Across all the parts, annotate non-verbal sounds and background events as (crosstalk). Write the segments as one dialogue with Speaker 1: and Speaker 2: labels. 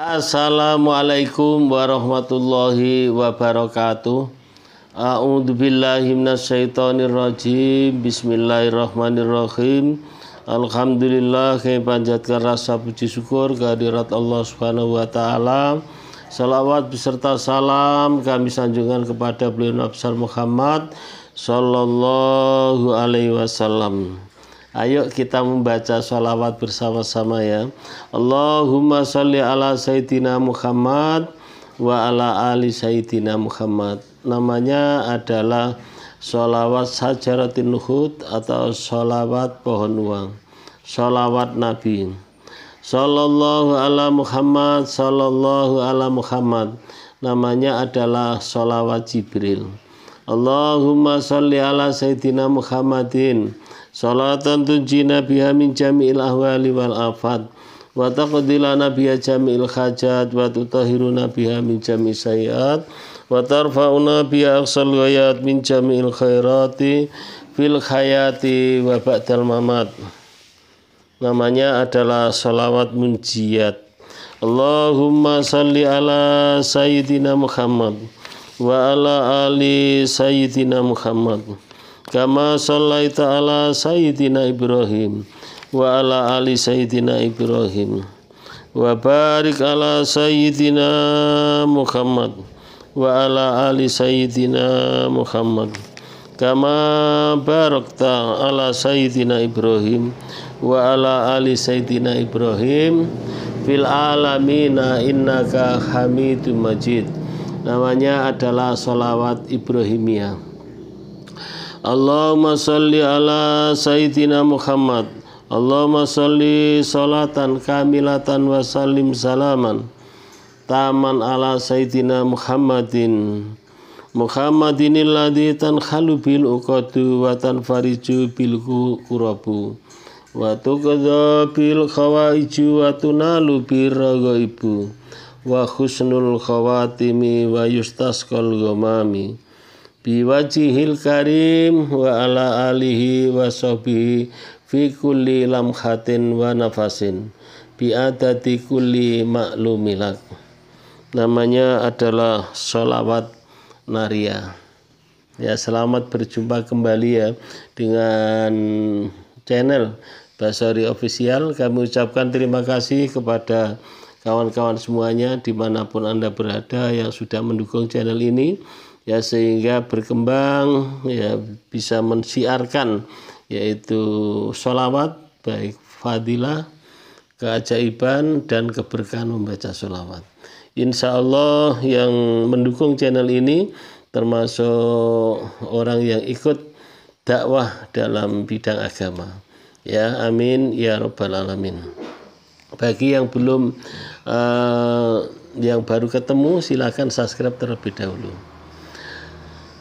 Speaker 1: Assalamualaikum warahmatullahi wabarakatuh. A'udzu billahi minasyaitonir rajim. Bismillahirrahmanirrahim. Alhamdulillah Kami panjatkan rasa puji syukur kehadirat Allah Subhanahu wa taala. Salawat beserta salam kami sanjungkan kepada beliau Nabi Muhammad sallallahu alaihi wasallam. Ayo kita membaca sholawat bersama-sama ya. Allahumma sholli ala Sayyidina Muhammad wa ala ali Sayyidina Muhammad. Namanya adalah sholawat sajaratin nuhud atau sholawat pohon uang. Sholawat Nabi. Sallallahu ala Muhammad, sallallahu ala Muhammad. Namanya adalah sholawat Jibril. Allahumma sholli ala Sayyidina Muhammadin salatan tunjina biha min jami'il ahwali wal afad wa taqdilana biha jami'il khajat wa tutahiruna biha min jami'il sayyat wa tarfa'una biha aksal ghayat min jami'il khairati fil khayati wa ba'dal mamat namanya adalah salawat munjiat Allahumma salli ala sayyidina Muhammad wa ala ali sayyidina Muhammad kama sallaita ala sayyidina Ibrahim wa ala ali sayyidina Ibrahim wa barik ala sayyidina Muhammad wa ala ali sayyidina Muhammad kama barakta ala sayyidina Ibrahim wa ala ali sayyidina Ibrahim fil alamina innaka hamidum majid namanya adalah solawat Ibrahimiyah Allahumma salli ala Sayyidina Muhammad Allahumma salli salatan kamilatan wa salim salaman Taman ala Sayyidina Muhammadin Muhammadinil ladhi tanhalu bil uqadu wa tanfariju bil kurabu wa tuqadha bil khawaiju wa tunalu bir ibu wa husnul khawatimi wa yustaskal gomami biwajihil karim wa ala alihi wa sahbihi fi kulli lamhatin wa nafasin bi adati kulli maklumilak namanya adalah sholawat naria ya selamat berjumpa kembali ya dengan channel Basari Official kami ucapkan terima kasih kepada kawan-kawan semuanya dimanapun anda berada yang sudah mendukung channel ini ya sehingga berkembang ya bisa mensiarkan yaitu sholawat baik fadilah keajaiban dan keberkahan membaca sholawat insya Allah yang mendukung channel ini termasuk orang yang ikut dakwah dalam bidang agama ya amin ya robbal alamin bagi yang belum uh, yang baru ketemu silahkan subscribe terlebih dahulu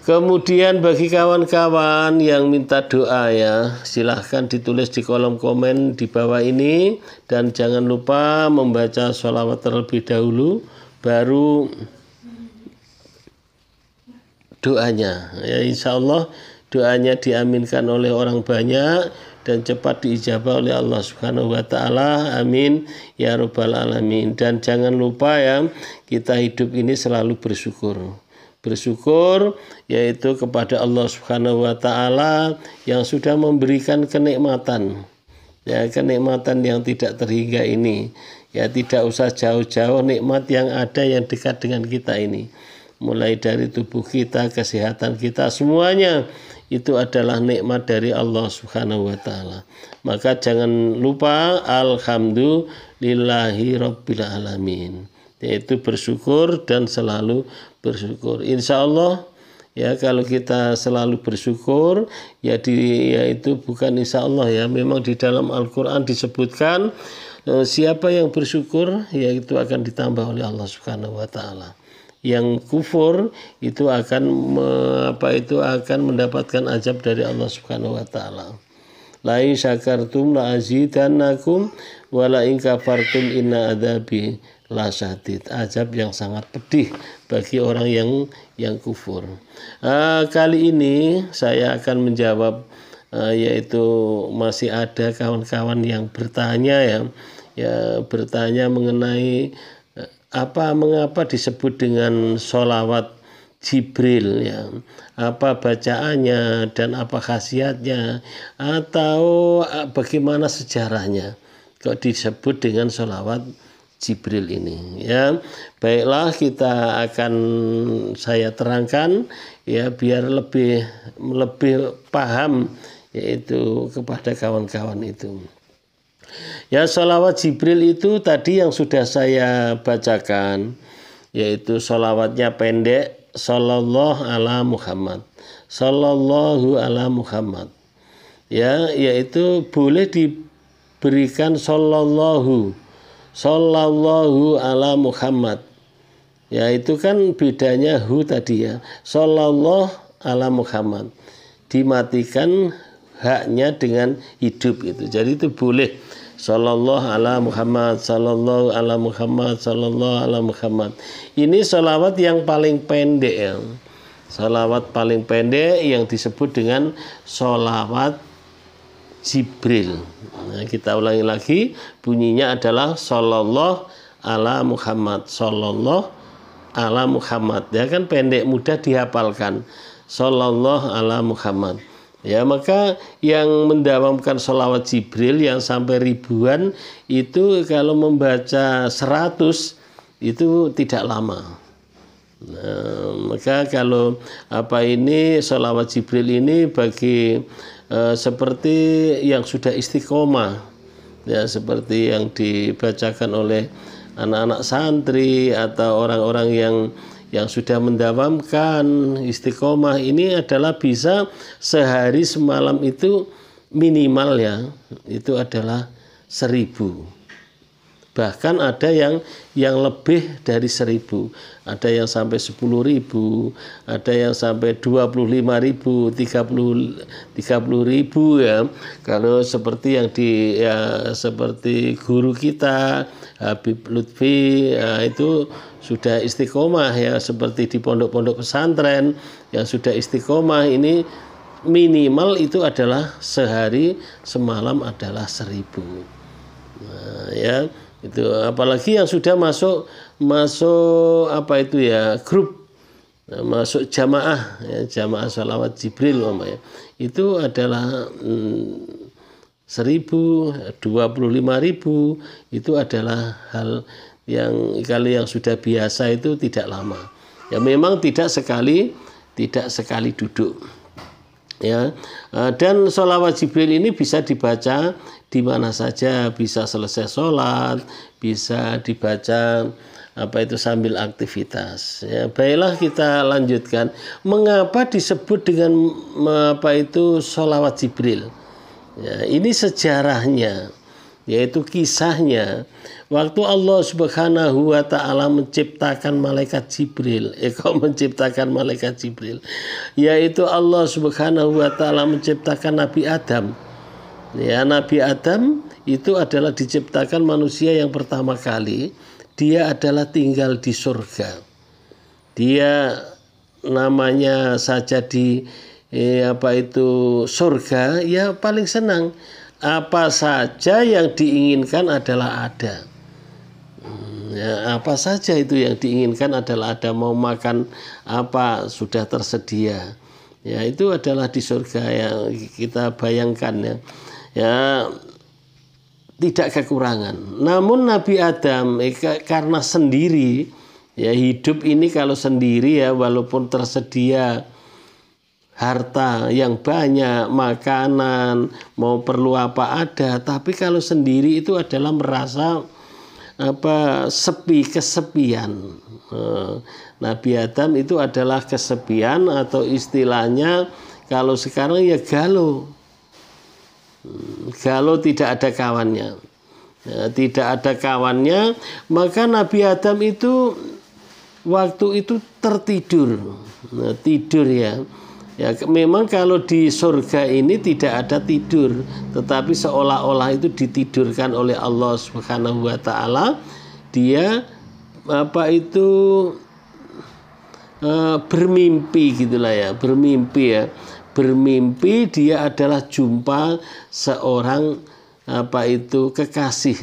Speaker 1: Kemudian bagi kawan-kawan yang minta doa ya, silahkan ditulis di kolom komen di bawah ini dan jangan lupa membaca sholawat terlebih dahulu, baru doanya. Ya insya Allah doanya diaminkan oleh orang banyak dan cepat diijabah oleh Allah Subhanahu wa taala. Amin ya rabbal alamin. Dan jangan lupa ya, kita hidup ini selalu bersyukur bersyukur yaitu kepada Allah Subhanahu wa taala yang sudah memberikan kenikmatan. Ya, kenikmatan yang tidak terhingga ini. Ya, tidak usah jauh-jauh nikmat yang ada yang dekat dengan kita ini. Mulai dari tubuh kita, kesehatan kita, semuanya itu adalah nikmat dari Allah Subhanahu wa taala. Maka jangan lupa alhamdulillahi rabbil alamin yaitu bersyukur dan selalu bersyukur. Insya Allah ya kalau kita selalu bersyukur ya di yaitu bukan insya Allah ya memang di dalam Al-Quran disebutkan e, siapa yang bersyukur ya itu akan ditambah oleh Allah Subhanahu Wa Taala yang kufur itu akan me, apa itu akan mendapatkan azab dari Allah Subhanahu wa taala. La syakartum la azidannakum wa la in kafartum inna adabi lasyadid azab yang sangat pedih bagi orang yang yang kufur uh, kali ini saya akan menjawab uh, yaitu masih ada kawan-kawan yang bertanya ya ya bertanya mengenai uh, apa mengapa disebut dengan solawat Jibril ya apa bacaannya dan apa khasiatnya atau bagaimana sejarahnya kok disebut dengan solawat Jibril ini ya baiklah kita akan saya terangkan ya biar lebih lebih paham yaitu kepada kawan-kawan itu ya sholawat Jibril itu tadi yang sudah saya bacakan yaitu sholawatnya pendek Sallallahu ala Muhammad Sallallahu ala Muhammad ya yaitu boleh diberikan Sallallahu Sallallahu ala Muhammad Ya itu kan bedanya hu tadi ya Sallallahu ala Muhammad Dimatikan haknya dengan hidup itu Jadi itu boleh Sallallahu ala Muhammad Sallallahu ala Muhammad Sallallahu ala Muhammad Ini salawat yang paling pendek ya Salawat paling pendek yang disebut dengan Salawat Jibril. Nah, kita ulangi lagi, bunyinya adalah sallallahu ala Muhammad. Sallallahu ala Muhammad. Ya kan pendek mudah dihafalkan. Sallallahu ala Muhammad. Ya, maka yang mendawamkan sholawat Jibril yang sampai ribuan itu kalau membaca seratus itu tidak lama. Nah, maka kalau apa ini sholawat Jibril ini bagi Eh, seperti yang sudah istiqomah ya seperti yang dibacakan oleh anak-anak santri atau orang-orang yang yang sudah mendawamkan istiqomah ini adalah bisa sehari semalam itu minimal ya itu adalah seribu bahkan ada yang yang lebih dari seribu ada yang sampai sepuluh ribu ada yang sampai dua puluh lima ribu tiga puluh tiga puluh ribu ya kalau seperti yang di ya, seperti guru kita Habib Lutfi ya, itu sudah istiqomah ya seperti di pondok-pondok pesantren yang sudah istiqomah ini minimal itu adalah sehari semalam adalah seribu nah, ya itu apalagi yang sudah masuk masuk apa itu ya grup nah, masuk jamaah ya, jamaah salawat jibril umpamanya itu adalah hmm, seribu dua puluh lima ribu itu adalah hal yang kali yang sudah biasa itu tidak lama ya memang tidak sekali tidak sekali duduk ya eh, dan sholawat Jibril ini bisa dibaca di mana saja bisa selesai sholat bisa dibaca apa itu sambil aktivitas ya baiklah kita lanjutkan mengapa disebut dengan apa itu sholawat Jibril ya, ini sejarahnya yaitu kisahnya waktu Allah Subhanahu wa taala menciptakan malaikat Jibril (laughs) eh kok menciptakan malaikat Jibril yaitu Allah Subhanahu wa taala menciptakan Nabi Adam ya Nabi Adam itu adalah diciptakan manusia yang pertama kali dia adalah tinggal di surga dia namanya saja di eh, apa itu surga ya paling senang apa saja yang diinginkan adalah ada. Hmm, ya, apa saja itu yang diinginkan adalah ada mau makan apa sudah tersedia. Ya, itu adalah di surga yang kita bayangkan ya. Ya tidak kekurangan. Namun Nabi Adam eh, karena sendiri ya hidup ini kalau sendiri ya walaupun tersedia harta yang banyak, makanan, mau perlu apa ada, tapi kalau sendiri itu adalah merasa apa sepi kesepian. Eh, Nabi Adam itu adalah kesepian atau istilahnya kalau sekarang ya galau. Hmm, galau tidak ada kawannya. Ya, tidak ada kawannya, maka Nabi Adam itu waktu itu tertidur. Nah, tidur ya Ya, memang kalau di surga ini tidak ada tidur, tetapi seolah-olah itu ditidurkan oleh Allah Subhanahu wa taala. Dia apa itu e, bermimpi gitulah ya, bermimpi ya. Bermimpi dia adalah jumpa seorang apa itu kekasih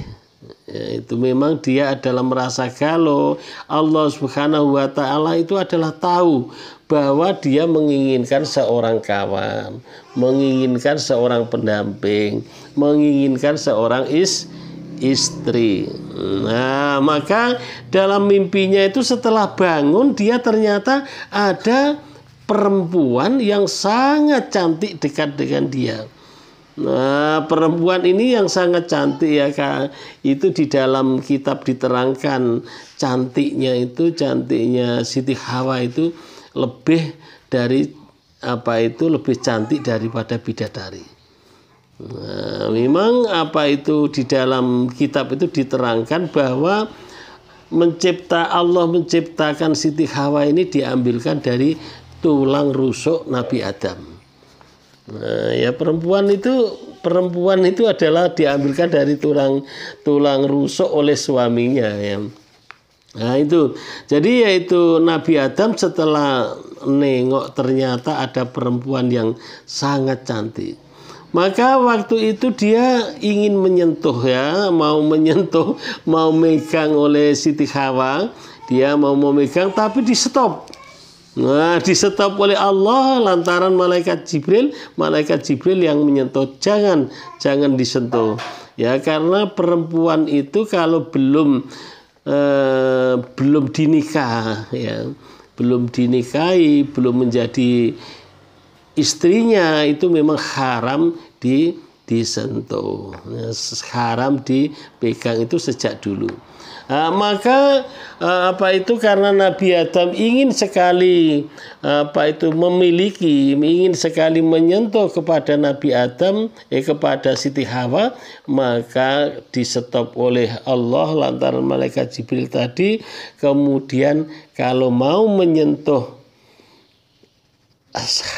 Speaker 1: Ya, itu memang dia adalah merasa galau Allah Subhanahu wa taala itu adalah tahu bahwa dia menginginkan seorang kawan, menginginkan seorang pendamping, menginginkan seorang is istri. Nah, maka dalam mimpinya itu setelah bangun dia ternyata ada perempuan yang sangat cantik dekat dengan dia Nah, perempuan ini yang sangat cantik ya Kak. Itu di dalam kitab diterangkan cantiknya itu cantiknya Siti Hawa itu lebih dari apa itu lebih cantik daripada bidadari. Nah, memang apa itu di dalam kitab itu diterangkan bahwa mencipta Allah menciptakan Siti Hawa ini diambilkan dari tulang rusuk Nabi Adam. Nah, ya perempuan itu perempuan itu adalah diambilkan dari tulang tulang rusuk oleh suaminya ya. Nah itu jadi yaitu Nabi Adam setelah nengok ternyata ada perempuan yang sangat cantik. Maka waktu itu dia ingin menyentuh ya, mau menyentuh, mau megang oleh Siti Hawa, dia mau memegang tapi di stop Nah, disetop oleh Allah lantaran malaikat Jibril, malaikat Jibril yang menyentuh. Jangan, jangan disentuh. Ya, karena perempuan itu kalau belum eh, belum dinikah, ya, belum dinikahi, belum menjadi istrinya itu memang haram di disentuh, ya, haram dipegang itu sejak dulu. Uh, maka uh, apa itu karena Nabi Adam ingin sekali uh, apa itu memiliki, ingin sekali menyentuh kepada Nabi Adam, eh kepada Siti Hawa, maka disetop oleh Allah lantaran malaikat Jibril tadi. Kemudian kalau mau menyentuh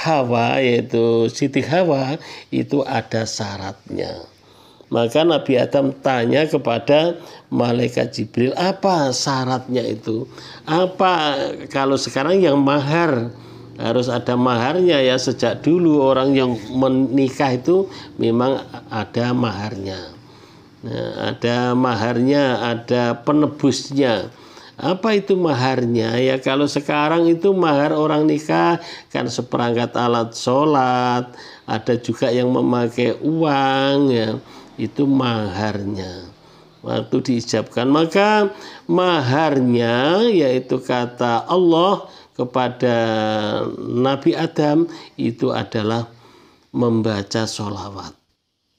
Speaker 1: Hawa yaitu Siti Hawa itu ada syaratnya. Maka Nabi Adam tanya kepada malaikat Jibril, apa syaratnya itu? Apa kalau sekarang yang mahar harus ada maharnya ya sejak dulu orang yang menikah itu memang ada maharnya. Nah, ada maharnya, ada penebusnya apa itu maharnya ya kalau sekarang itu mahar orang nikah kan seperangkat alat sholat ada juga yang memakai uang ya itu maharnya waktu diijabkan maka maharnya yaitu kata Allah kepada Nabi Adam itu adalah membaca solawat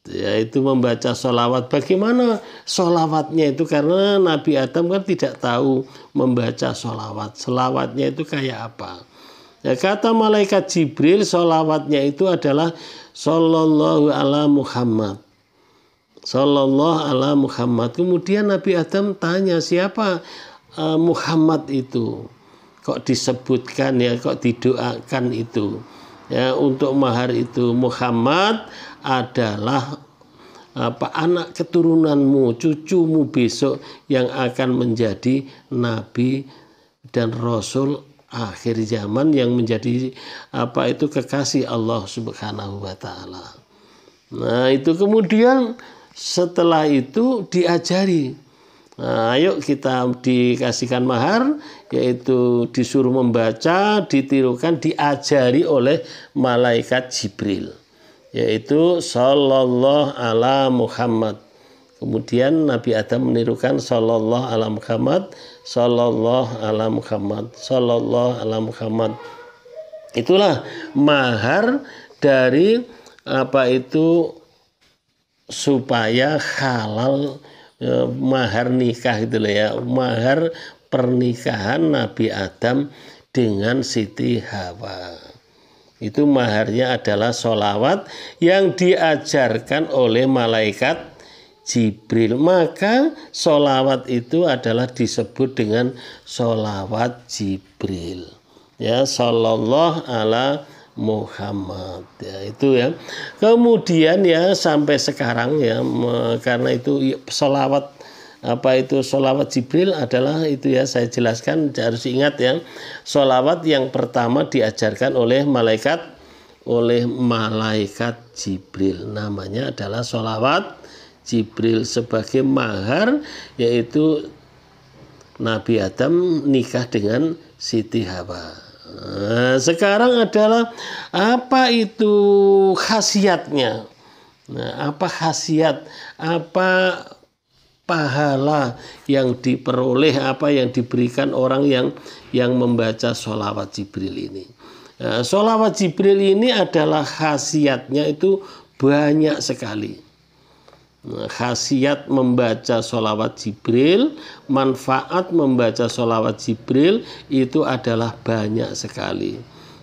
Speaker 1: yaitu membaca sholawat bagaimana sholawatnya itu karena Nabi Adam kan tidak tahu membaca sholawat sholawatnya itu kayak apa ya, kata malaikat Jibril sholawatnya itu adalah sholallahu ala Muhammad Sallallahu ala Muhammad. Kemudian Nabi Adam tanya siapa uh, Muhammad itu? Kok disebutkan ya, kok didoakan itu? Ya, untuk mahar itu Muhammad adalah apa anak keturunanmu, cucumu besok yang akan menjadi nabi dan rasul akhir zaman yang menjadi apa itu kekasih Allah Subhanahu wa taala. Nah, itu kemudian setelah itu diajari nah, ayo kita dikasihkan mahar yaitu disuruh membaca ditirukan diajari oleh malaikat Jibril yaitu sallallahu ala Muhammad Kemudian Nabi Adam menirukan Sallallahu ala Muhammad Sallallahu ala Muhammad Sallallahu ala Muhammad Itulah mahar dari apa itu supaya halal e, mahar nikah gitu loh ya mahar pernikahan Nabi Adam dengan Siti Hawa itu maharnya adalah solawat yang diajarkan oleh malaikat Jibril maka solawat itu adalah disebut dengan solawat Jibril ya sallallahu ala Muhammad ya itu ya kemudian ya sampai sekarang ya karena itu solawat apa itu solawat Jibril adalah itu ya saya jelaskan harus ingat ya solawat yang pertama diajarkan oleh malaikat oleh malaikat Jibril namanya adalah solawat Jibril sebagai mahar yaitu Nabi Adam nikah dengan Siti Hawa Eh, sekarang adalah apa itu khasiatnya? Nah, apa khasiat? Apa pahala yang diperoleh apa yang diberikan orang yang yang membaca sholawat Jibril ini. Nah, sholawat Jibril ini adalah khasiatnya itu banyak sekali khasiat membaca sholawat Jibril, manfaat membaca sholawat Jibril itu adalah banyak sekali.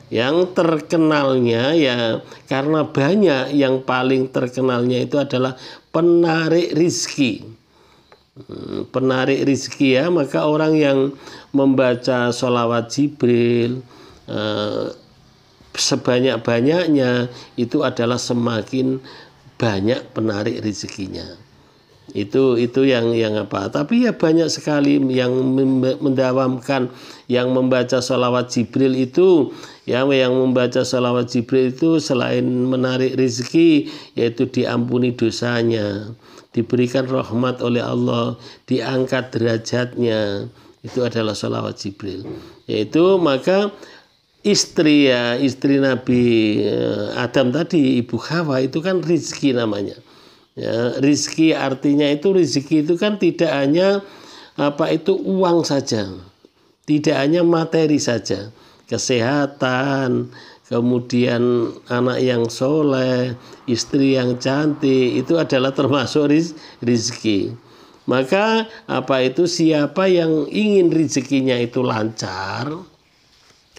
Speaker 1: Yang terkenalnya ya karena banyak yang paling terkenalnya itu adalah penarik rizki. Hmm, penarik rizki ya maka orang yang membaca sholawat Jibril eh, sebanyak-banyaknya itu adalah semakin banyak penarik rezekinya itu itu yang yang apa tapi ya banyak sekali yang mendawamkan yang membaca sholawat Jibril itu yang yang membaca sholawat Jibril itu selain menarik rezeki yaitu diampuni dosanya diberikan rahmat oleh Allah diangkat derajatnya itu adalah sholawat Jibril yaitu maka istri ya istri Nabi ya, Adam tadi ibu Hawa itu kan rizki namanya ya rizki artinya itu rizki itu kan tidak hanya apa itu uang saja tidak hanya materi saja kesehatan kemudian anak yang soleh istri yang cantik itu adalah termasuk riz, rizki maka apa itu siapa yang ingin rezekinya itu lancar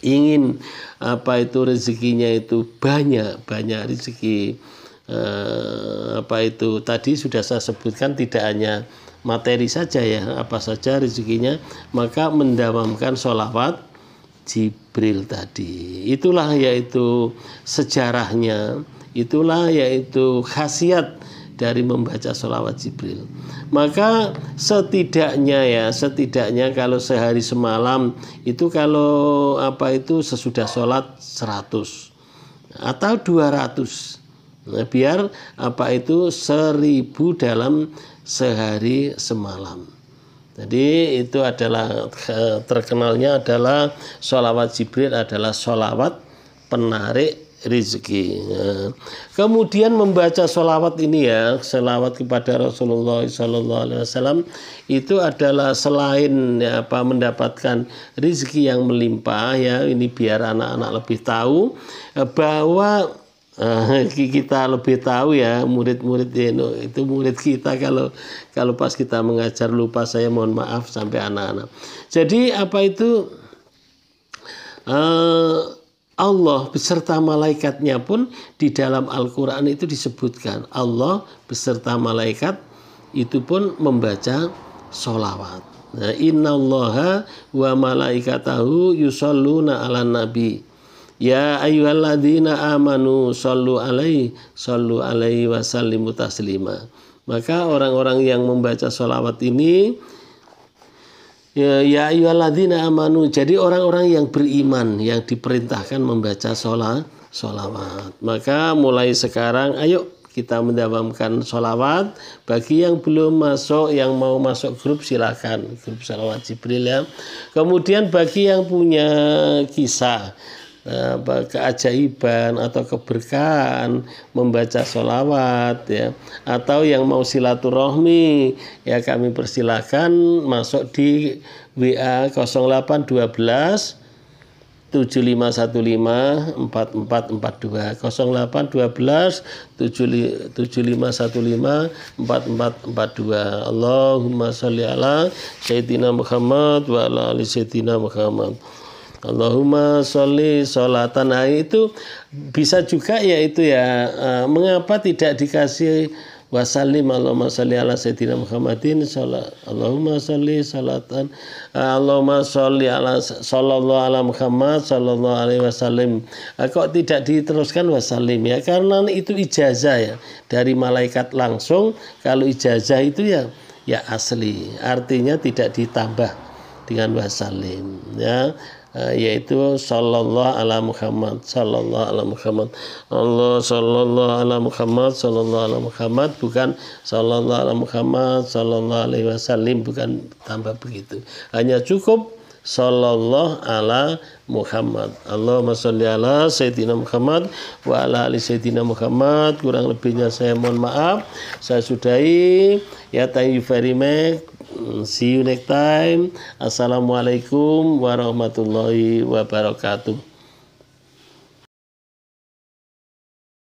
Speaker 1: ingin apa itu rezekinya itu banyak banyak rezeki eh, apa itu tadi sudah saya sebutkan tidak hanya materi saja ya apa saja rezekinya maka mendamamkan sholawat Jibril tadi itulah yaitu sejarahnya itulah yaitu khasiat dari membaca sholawat Jibril. Maka setidaknya ya, setidaknya kalau sehari semalam itu kalau apa itu sesudah sholat 100 atau 200 Nah, biar apa itu seribu dalam sehari semalam. Jadi itu adalah eh, terkenalnya adalah sholawat Jibril adalah sholawat penarik rizki. Ya. kemudian membaca sholawat ini ya, sholawat kepada Rasulullah Sallallahu Alaihi Wasallam itu adalah selain ya, apa mendapatkan rizki yang melimpah ya, ini biar anak-anak lebih tahu eh, bahwa eh, kita lebih tahu ya murid-murid itu murid kita kalau kalau pas kita mengajar lupa saya mohon maaf sampai anak-anak. Jadi apa itu eh, Allah beserta malaikatnya pun di dalam Al-Quran itu disebutkan Allah beserta malaikat itu pun membaca sholawat. nah, Allaha wa malaikatahu yusalluna ala nabi Ya ayyuhalladzina amanu sallu alaihi sallu alaihi wa sallimu taslima. Maka orang-orang yang membaca sholawat ini Ya, ya ayyuhalladzina amanu jadi orang-orang yang beriman yang diperintahkan membaca sholat sholawat maka mulai sekarang ayo kita mendawamkan sholawat bagi yang belum masuk yang mau masuk grup silakan grup sholawat Jibril ya kemudian bagi yang punya kisah Eh, apa, keajaiban atau keberkahan membaca sholawat ya atau yang mau silaturahmi ya kami persilahkan masuk di WA 0812 7515 4442 0812 7515 4442 Allahumma sholli ala Sayyidina Muhammad wa ala ali Sayyidina Muhammad Allahumma sholli sholatan nah, itu bisa juga ya itu ya eh, mengapa tidak dikasih wasallim Allahumma sholli ala sayyidina Muhammadin sholat Allahumma sholli sholatan eh, Allahumma sholli ala sallallahu ala Muhammad sallallahu alaihi wasallim eh, kok tidak diteruskan wasallim ya karena itu ijazah ya dari malaikat langsung kalau ijazah itu ya ya asli artinya tidak ditambah dengan wasallim ya Eh, yaitu sallallahu ala Muhammad sallallahu ala Muhammad Allah sallallahu ala Muhammad sallallahu ala Muhammad bukan sallallahu ala Muhammad sallallahu alaihi wasallim bukan tambah begitu hanya cukup sallallahu ala Muhammad Allahumma sholli ala Sayyidina Muhammad wa ala ali Sayyidina Muhammad kurang lebihnya saya mohon maaf saya sudahi ya thank you very much See you next time. Assalamualaikum warahmatullahi wabarakatuh.